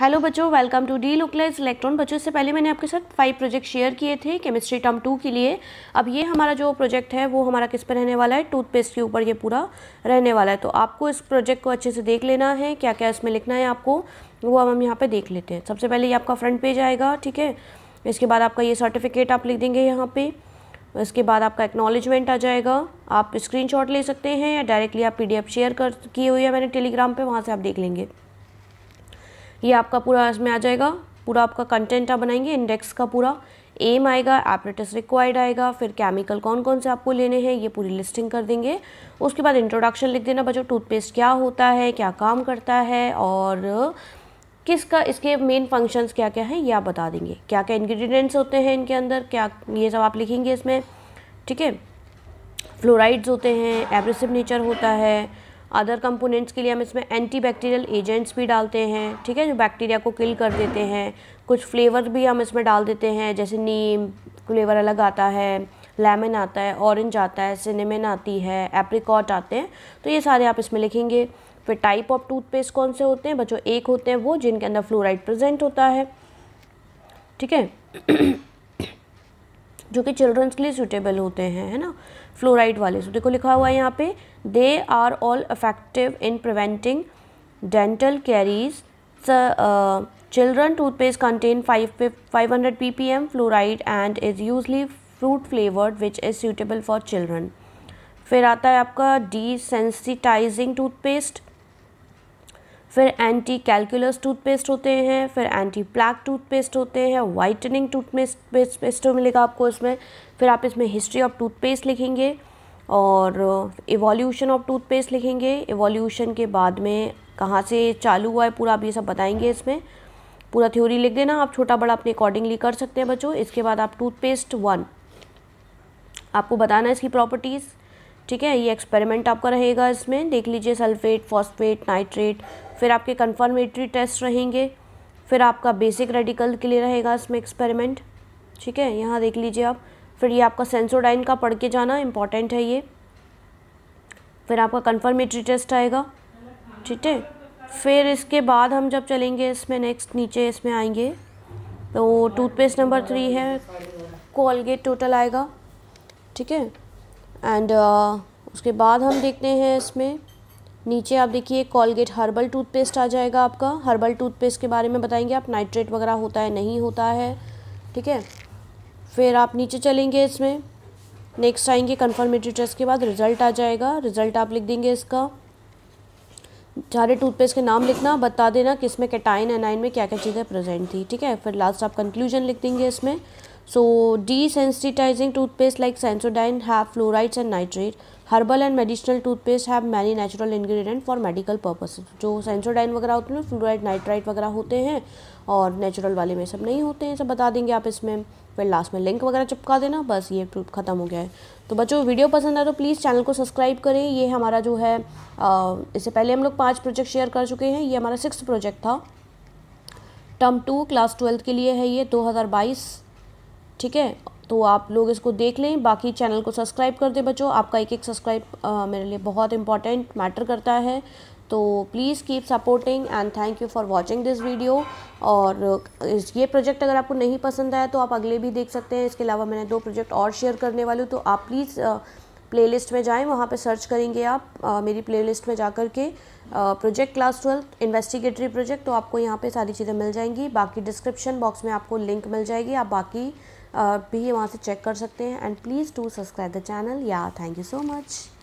Hello बच्चों welcome to the लुकलाइज electron बच्चों इससे पहले मैंने आपके साथ फाइव प्रोजेक्ट शेयर किए थे केमिस्ट्री टर्म टू के लिए अब ये हमारा जो प्रोजेक्ट है वो हमारा किस पर रहने वाला है टूथपेस्ट के ऊपर ये पूरा रहने वाला है तो आपको इस प्रोजेक्ट को अच्छे से देख लेना है क्या क्या इसमें लिखना है आपको वो अब हम यहाँ पर देख लेते हैं सबसे पहले ये आपका फ्रंट पेज आएगा ठीक है इसके बाद आपका ये सर्टिफिकेट आप लिख देंगे यहाँ पर इसके बाद आपका एक्नॉलेजमेंट आ जाएगा आप स्क्रीन ले सकते हैं या डायरेक्टली आप पी शेयर कर किए हुए हैं मैंने टेलीग्राम पर वहाँ से आप देख लेंगे ये आपका पूरा इसमें आ जाएगा पूरा आपका कंटेंट आप बनाएंगे इंडेक्स का पूरा एम आएगा एपरेटस रिक्वायर्ड आएगा फिर केमिकल कौन कौन से आपको लेने हैं ये पूरी लिस्टिंग कर देंगे उसके बाद इंट्रोडक्शन लिख देना बच्चों टूथपेस्ट क्या होता है क्या काम करता है और किसका इसके मेन फंक्शंस क्या क्या हैं ये आप बता देंगे क्या क्या इंग्रेडिएंट्स होते हैं इनके अंदर क्या ये सब आप लिखेंगे इसमें ठीक है फ्लोराइड्स होते हैं एब्रेसिव नेचर होता है अदर कंपोनेंट्स के लिए हम इसमें एंटीबैक्टीरियल एजेंट्स भी डालते हैं ठीक है जो बैक्टीरिया को किल कर देते हैं कुछ फ्लेवर भी हम इसमें डाल देते हैं जैसे नीम फ्लेवर अलग आता है लेमन आता है ऑरेंज आता है सिनेमन आती है एप्रिकॉट आते हैं तो ये सारे आप इसमें लिखेंगे फिर टाइप ऑफ टूथपेस्ट कौन से होते हैं बच्चों एक होते हैं वो जिनके अंदर फ्लोराइड प्रेजेंट होता है ठीक है जो कि चिल्ड्रंस के लिए सूटेबल होते हैं है ना फ्लोराइड वाले सो देखो लिखा हुआ है यहाँ पे they are all effective in preventing dental caries children toothpaste contain five five hundred p p m fluoride and is usually fruit flavoured which is suitable for children फिर आता है आपका डी सेंसिटाइजिंग टूथपेस्ट फिर anti calculus toothpaste होते हैं फिर anti plaque toothpaste होते हैं वाइटनिंग टूथपेस्ट पेस्ट मिलेगा आपको इसमें फिर आप इसमें हिस्ट्री ऑफ टूथपेस्ट लिखेंगे और इवोल्यूशन ऑफ टूथपेस्ट लिखेंगे इवोल्यूशन के बाद में कहाँ से चालू हुआ है पूरा आप ये सब बताएंगे इसमें पूरा थ्योरी लिख देना आप छोटा बड़ा अपने अकॉर्डिंगली कर सकते हैं बच्चों इसके बाद आप टूथपेस्ट वन आपको बताना है इसकी प्रॉपर्टीज़ ठीक है ये एक्सपेरिमेंट आपका रहेगा इसमें देख लीजिए सल्फेट फॉस्फेट नाइट्रेट फिर आपके कन्फर्मेटरी टेस्ट रहेंगे फिर आपका बेसिक रेडिकल के लिए रहेगा इसमें एक्सपेरिमेंट ठीक है यहाँ देख लीजिए आप फिर ये आपका सेंसोडाइन का पढ़ के जाना इम्पॉर्टेंट है ये फिर आपका कन्फर्मेटरी टेस्ट आएगा ठीक है फिर इसके बाद हम जब चलेंगे इसमें नेक्स्ट नीचे इसमें आएंगे तो टूथपेस्ट नंबर थ्री है कोलगेट टोटल आएगा ठीक है एंड uh, उसके बाद हम देखते हैं इसमें नीचे आप देखिए कॉलगेट हर्बल टूथपेस्ट आ जाएगा आपका हर्बल टूथपेस्ट के बारे में बताएंगे आप नाइट्रेट वगैरह होता है नहीं होता है ठीक है फिर आप नीचे चलेंगे इसमें नेक्स्ट आएंगे कन्फर्मेटरी टेस्ट के बाद रिजल्ट आ जाएगा रिजल्ट आप लिख देंगे इसका सारे टूथपेस्ट के नाम लिखना बता देना कि इसमें कैटाइन एनाइन में क्या क्या चीज़ें प्रेजेंट थी ठीक है फिर लास्ट आप कंक्लूजन लिख देंगे इसमें So desensitizing toothpaste like Sensodyne have fluorides and nitrate. Herbal and medicinal toothpaste have many natural ingredient for medical purpose जो सेंसोडाइन वगैरह होते हैं फ्लोराइड नाइट्राइट वगैरह होते हैं और नेचुरल वाले में सब नहीं होते हैं सब बता देंगे आप इसमें फिर लास्ट में लिंक वगैरह चिपका देना बस ये ख़त्म हो गया है तो बच्चों वीडियो पसंद आए तो प्लीज़ चैनल को सब्सक्राइब करें ये हमारा जो है इससे पहले हम लोग पाँच प्रोजेक्ट शेयर कर चुके हैं ये हमारा सिक्स प्रोजेक्ट था टर्म टू क्लास ट्वेल्थ के लिए है ये दो हज़ार बाईस ठीक है तो आप लोग इसको देख लें बाकी चैनल को सब्सक्राइब कर दें बच्चों आपका एक एक सब्सक्राइब मेरे लिए बहुत इंपॉर्टेंट मैटर करता है तो please keep supporting and thank you for watching this video और ये प्रोजेक्ट अगर आपको नहीं पसंद आया तो आप अगले भी देख सकते हैं इसके अलावा मैंने दो प्रोजेक्ट और शेयर करने वाले तो आप प्लीज़ प्लेलिस्ट में जाएं वहाँ पे सर्च करेंगे आप आ, मेरी प्लेलिस्ट में जा कर के project class twelfth investigatory project तो आपको यहाँ पे सारी चीज़ें मिल जाएंगी बाकी डिस्क्रिप्शन बॉक्स में आपको लिंक मिल जाएगी आप बाकी भी वहाँ से चेक कर सकते हैं and please to subscribe the channel या थैंक यू सो मच